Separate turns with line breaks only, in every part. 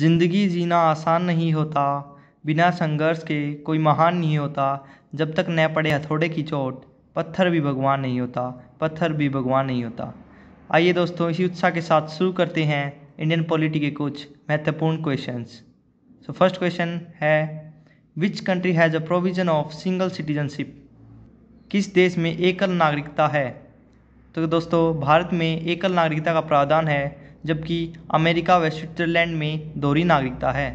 ज़िंदगी जीना आसान नहीं होता बिना संघर्ष के कोई महान नहीं होता जब तक न पड़े हथौड़े की चोट पत्थर भी भगवान नहीं होता पत्थर भी भगवान नहीं होता आइए दोस्तों इसी उत्साह के साथ शुरू करते हैं इंडियन पॉलिटी के कुछ महत्वपूर्ण क्वेश्चंस सो फर्स्ट क्वेश्चन है which country has a provision of single citizenship किस देश में एकल नागरिकता है तो दोस्तों भारत में एकल नागरिकता का प्रावधान है जबकि अमेरिका व स्विट्ज़रलैंड में दोहरी नागरिकता है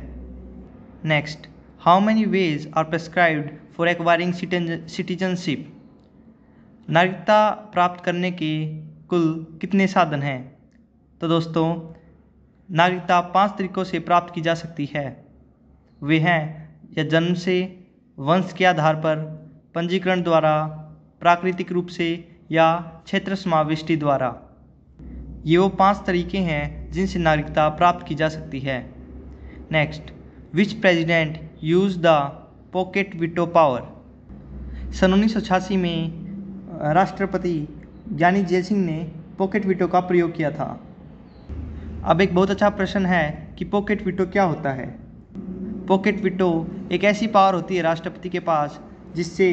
next how many ways are prescribed for acquiring citizenship नागरिकता प्राप्त करने के कुल कितने साधन हैं तो दोस्तों नागरिकता पांच तरीकों से प्राप्त की जा सकती है वे हैं या जन्म से वंश के आधार पर पंजीकरण द्वारा प्राकृतिक रूप से या क्षेत्र समाविष्टि द्वारा ये वो पाँच तरीके हैं जिनसे नागरिकता प्राप्त की जा सकती है next which president used the pocket veto power सन उन्नीस सौ छियासी में राष्ट्रपति ज्ञानी जय सिंह ने पॉकेट विटो का प्रयोग किया था अब एक बहुत अच्छा प्रश्न है कि पॉकेट विटो क्या होता है पॉकेट विटो एक ऐसी पावर होती है राष्ट्रपति के पास जिससे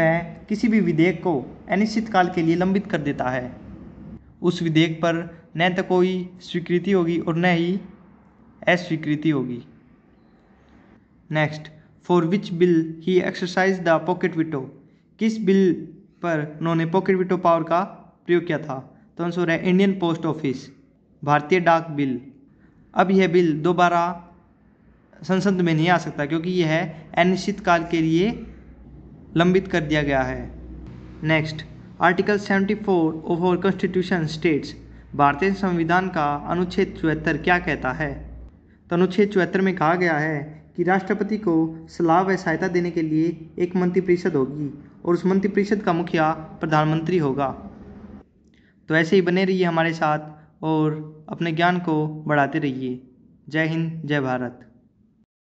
वह किसी भी विधेयक को अनिश्चित काल के लिए लंबित कर देता है उस विधेयक पर न तो कोई स्वीकृति होगी और न ही अस्वीकृति होगी next for which bill he exercise the pocket veto किस बिल पर उन्होंने पॉकेट विटो पावर का प्रयोग किया था तो आंसर है इंडियन पोस्ट ऑफिस भारतीय डाक बिल अब यह बिल दोबारा संसद में नहीं आ सकता क्योंकि यह अनिश्चित काल के लिए लंबित कर दिया गया है next article 74 of our constitution states भारतीय संविधान का अनुच्छेद चौहत्तर क्या कहता है तो अनुच्छेद चौहत्तर में कहा गया है कि राष्ट्रपति को सलाह व सहायता देने के लिए एक मंत्रिपरिषद होगी और उस मंत्रिपरिषद का मुखिया प्रधानमंत्री होगा तो ऐसे ही बने रहिए हमारे साथ और अपने ज्ञान को बढ़ाते रहिए जय हिंद जय भारत